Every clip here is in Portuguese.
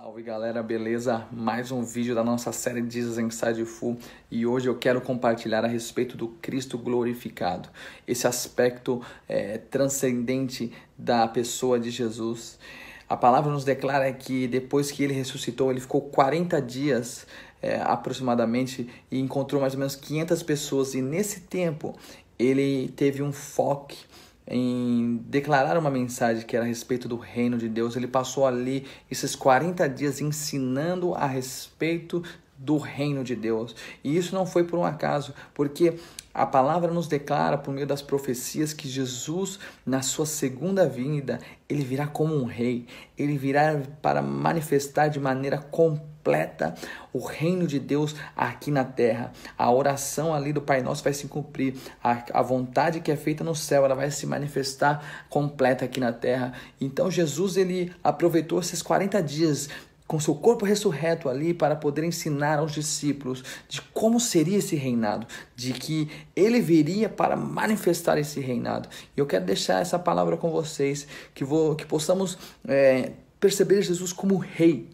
Salve galera, beleza? Mais um vídeo da nossa série Jesus Inside Full e hoje eu quero compartilhar a respeito do Cristo glorificado, esse aspecto é, transcendente da pessoa de Jesus. A palavra nos declara é que depois que ele ressuscitou, ele ficou 40 dias é, aproximadamente e encontrou mais ou menos 500 pessoas, e nesse tempo ele teve um foco em declarar uma mensagem que era a respeito do reino de Deus. Ele passou ali esses 40 dias ensinando a respeito do reino de Deus. E isso não foi por um acaso, porque a palavra nos declara por meio das profecias que Jesus, na sua segunda vinda, ele virá como um rei, ele virá para manifestar de maneira completa completa o reino de Deus aqui na terra. A oração ali do Pai Nosso vai se cumprir. A, a vontade que é feita no céu, ela vai se manifestar completa aqui na terra. Então Jesus ele aproveitou esses 40 dias com seu corpo ressurreto ali para poder ensinar aos discípulos de como seria esse reinado, de que ele viria para manifestar esse reinado. E eu quero deixar essa palavra com vocês, que, vou, que possamos é, perceber Jesus como rei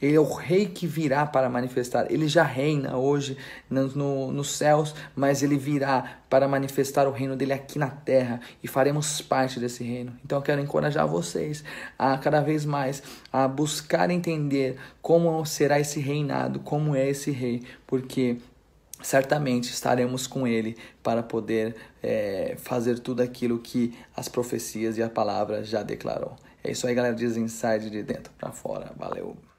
ele é o rei que virá para manifestar. Ele já reina hoje nos no, no céus, mas ele virá para manifestar o reino dele aqui na terra e faremos parte desse reino. Então eu quero encorajar vocês a cada vez mais a buscar entender como será esse reinado, como é esse rei, porque certamente estaremos com ele para poder é, fazer tudo aquilo que as profecias e a palavra já declarou. É isso aí, galera. Diz inside de dentro para fora. Valeu.